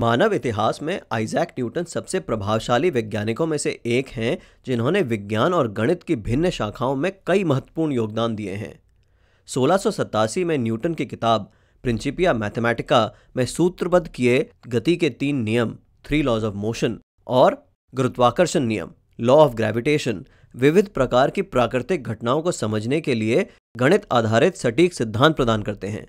मानव इतिहास में Isaac Newton सबसे प्रभावशाली वैज्ञानिकों में से एक हैं जिन्होंने विज्ञान और गणित की भिन्न शाखाओं में कई महत्वपूर्ण योगदान दिए हैं सोलह में न्यूटन की किताब प्रिंसिपिया मैथमेटिका में सूत्रबद्ध किए गति के तीन नियम थ्री लॉज ऑफ मोशन और गुरुत्वाकर्षण नियम लॉ ऑफ ग्रेविटेशन विविध प्रकार की प्राकृतिक घटनाओं को समझने के लिए गणित आधारित सटीक सिद्धांत प्रदान करते हैं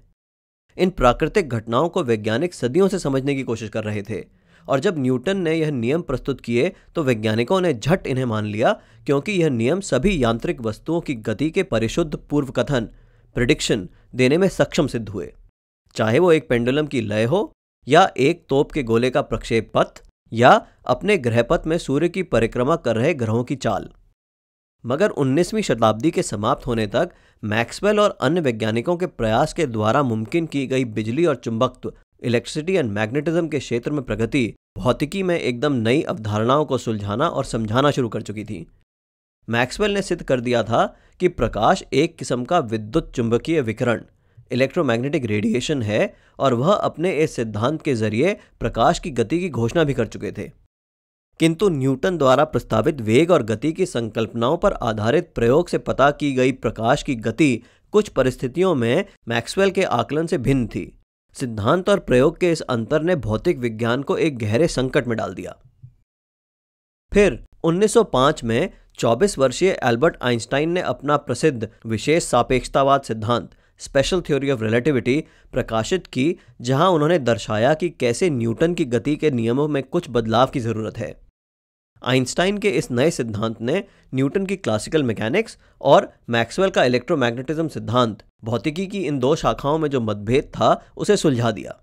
इन प्राकृतिक घटनाओं को वैज्ञानिक सदियों से समझने की कोशिश कर रहे थे और जब न्यूटन ने यह नियम प्रस्तुत किए तो वैज्ञानिकों ने झट इन्हें मान लिया क्योंकि यह नियम सभी यांत्रिक वस्तुओं की गति के परिशुद्ध पूर्व कथन प्रिडिक्शन देने में सक्षम सिद्ध हुए चाहे वो एक पेंडुलम की लय हो या एक तोप के गोले का प्रक्षेप पथ या अपने ग्रहपथ में सूर्य की परिक्रमा कर रहे ग्रहों की चाल मगर 19वीं शताब्दी के समाप्त होने तक मैक्सवेल और अन्य वैज्ञानिकों के प्रयास के द्वारा मुमकिन की गई बिजली और चुंबकत्व इलेक्ट्रिसिटी एंड मैग्नेटिज्म के क्षेत्र में प्रगति भौतिकी में एकदम नई अवधारणाओं को सुलझाना और समझाना शुरू कर चुकी थी मैक्सवेल ने सिद्ध कर दिया था कि प्रकाश एक किस्म का विद्युत चुंबकीय विकरण इलेक्ट्रोमैग्नेटिक रेडिएशन है और वह अपने इस सिद्धांत के जरिए प्रकाश की गति की घोषणा भी कर चुके थे किंतु न्यूटन द्वारा प्रस्तावित वेग और गति की संकल्पनाओं पर आधारित प्रयोग से पता की गई प्रकाश की गति कुछ परिस्थितियों में मैक्सवेल के आकलन से भिन्न थी सिद्धांत और प्रयोग के इस अंतर ने भौतिक विज्ञान को एक गहरे संकट में डाल दिया फिर 1905 में 24 वर्षीय एल्बर्ट आइंस्टाइन ने अपना प्रसिद्ध विशेष सापेक्षतावाद सिद्धांत स्पेशल थ्योरी ऑफ रिलेटिविटी प्रकाशित की जहां उन्होंने दर्शाया कि कैसे न्यूटन की गति के नियमों में कुछ बदलाव की ज़रूरत है आइंस्टाइन के इस नए सिद्धांत ने न्यूटन की क्लासिकल मैकेनिक्स और मैक्सवेल का इलेक्ट्रोमैग्नेटिज्म सिद्धांत भौतिकी की इन दो शाखाओं में जो मतभेद था उसे सुलझा दिया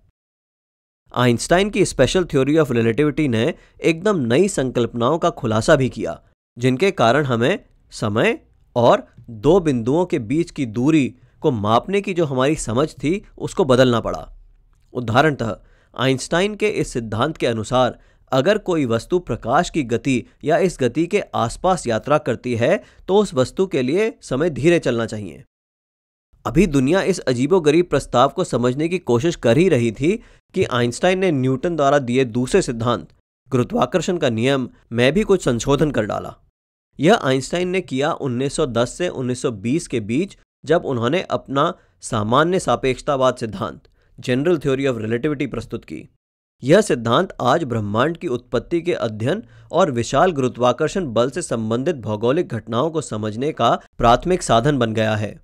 आइंस्टाइन की स्पेशल थ्योरी ऑफ रिलेटिविटी ने एकदम नई संकल्पनाओं का खुलासा भी किया जिनके कारण हमें समय और दो बिंदुओं के बीच की दूरी को मापने की जो हमारी समझ थी उसको बदलना पड़ा उदाहरणतः आइंस्टाइन के इस सिद्धांत के अनुसार अगर कोई वस्तु प्रकाश की गति या इस गति के आसपास यात्रा करती है तो उस वस्तु के लिए समय धीरे चलना चाहिए अभी दुनिया इस अजीबोगरीब प्रस्ताव को समझने की कोशिश कर ही रही थी कि आइंस्टाइन ने न्यूटन द्वारा दिए दूसरे सिद्धांत गुरुत्वाकर्षण का नियम में भी कुछ संशोधन कर डाला यह आइंस्टाइन ने किया 1910 से 1920 के बीच जब उन्होंने अपना सामान्य सापेक्षतावाद सिद्धांत जनरल थ्योरी ऑफ रिलेटिविटी प्रस्तुत की यह सिद्धांत आज ब्रह्मांड की उत्पत्ति के अध्ययन और विशाल गुरुत्वाकर्षण बल से संबंधित भौगोलिक घटनाओं को समझने का प्राथमिक साधन बन गया है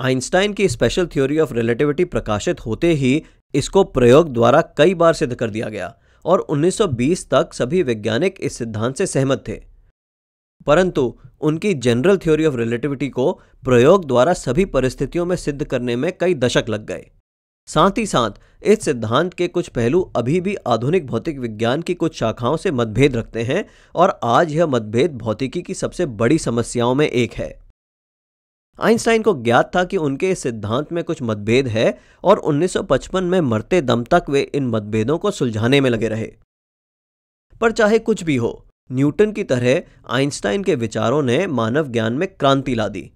आइंस्टाइन की स्पेशल थ्योरी ऑफ रिलेटिविटी प्रकाशित होते ही इसको प्रयोग द्वारा कई बार सिद्ध कर दिया गया और 1920 तक सभी वैज्ञानिक इस सिद्धांत से सहमत थे परंतु उनकी जनरल थ्योरी ऑफ रिलेटिविटी को प्रयोग द्वारा सभी परिस्थितियों में सिद्ध करने में कई दशक लग गए साथ ही साथ इस सिद्धांत के कुछ पहलू अभी भी आधुनिक भौतिक विज्ञान की कुछ शाखाओं से मतभेद रखते हैं और आज यह मतभेद भौतिकी की सबसे बड़ी समस्याओं में एक है आइंस्टाइन को ज्ञात था कि उनके इस सिद्धांत में कुछ मतभेद है और 1955 में मरते दम तक वे इन मतभेदों को सुलझाने में लगे रहे पर चाहे कुछ भी हो न्यूटन की तरह आइंस्टाइन के विचारों ने मानव ज्ञान में क्रांति ला दी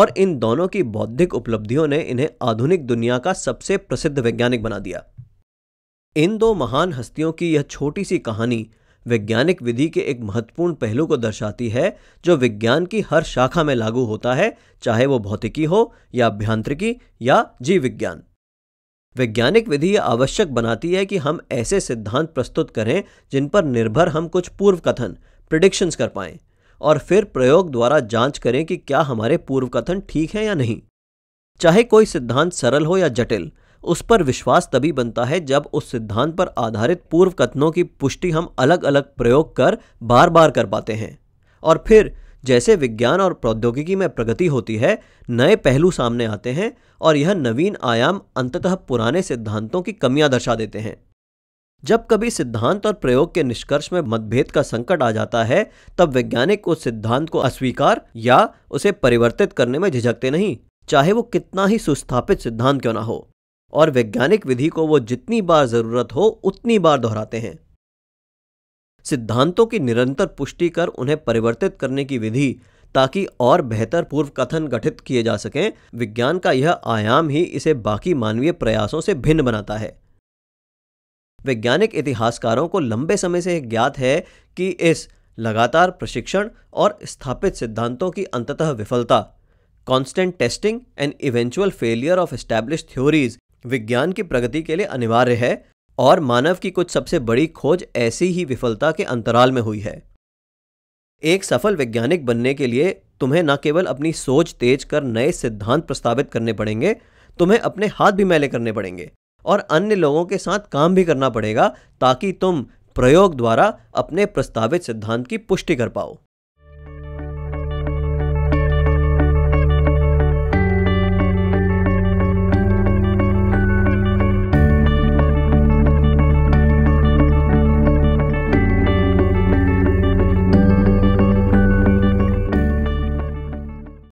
और इन दोनों की बौद्धिक उपलब्धियों ने इन्हें आधुनिक दुनिया का सबसे प्रसिद्ध वैज्ञानिक बना दिया इन दो महान हस्तियों की यह छोटी सी कहानी वैज्ञानिक विधि के एक महत्वपूर्ण पहलू को दर्शाती है जो विज्ञान की हर शाखा में लागू होता है चाहे वो भौतिकी हो या अभ्यांत्रिकी या जीव विज्ञान वैज्ञानिक विधि आवश्यक बनाती है कि हम ऐसे सिद्धांत प्रस्तुत करें जिन पर निर्भर हम कुछ पूर्व कथन प्रिडिक्शंस कर पाएं और फिर प्रयोग द्वारा जांच करें कि क्या हमारे पूर्व कथन ठीक हैं या नहीं चाहे कोई सिद्धांत सरल हो या जटिल उस पर विश्वास तभी बनता है जब उस सिद्धांत पर आधारित पूर्व कथनों की पुष्टि हम अलग अलग प्रयोग कर बार बार कर पाते हैं और फिर जैसे विज्ञान और प्रौद्योगिकी में प्रगति होती है नए पहलू सामने आते हैं और यह नवीन आयाम अंततः पुराने सिद्धांतों की कमियां दर्शा देते हैं जब कभी सिद्धांत और प्रयोग के निष्कर्ष में मतभेद का संकट आ जाता है तब वैज्ञानिक उस सिद्धांत को अस्वीकार या उसे परिवर्तित करने में झिझकते नहीं चाहे वो कितना ही सुस्थापित सिद्धांत क्यों ना हो और वैज्ञानिक विधि को वो जितनी बार जरूरत हो उतनी बार दोहराते हैं सिद्धांतों की निरंतर पुष्टि कर उन्हें परिवर्तित करने की विधि ताकि और बेहतर पूर्व कथन गठित किए जा सकें विज्ञान का यह आयाम ही इसे बाकी मानवीय प्रयासों से भिन्न बनाता है वैज्ञानिक इतिहासकारों को लंबे समय से ज्ञात है कि इस लगातार प्रशिक्षण और स्थापित सिद्धांतों की अंततः विफलता constant testing and eventual failure of establish theories विज्ञान की प्रगति के लिए अनिवार्य है और मानव की कुछ सबसे बड़ी खोज ऐसी ही विफलता के अंतराल में हुई है एक सफल वैज्ञानिक बनने के लिए तुम्हें न केवल अपनी सोच तेज कर नए सिद्धांत प्रस्तावित करने पड़ेंगे तुम्हें अपने हाथ भी मैले करने पड़ेंगे और अन्य लोगों के साथ काम भी करना पड़ेगा ताकि तुम प्रयोग द्वारा अपने प्रस्तावित सिद्धांत की पुष्टि कर पाओ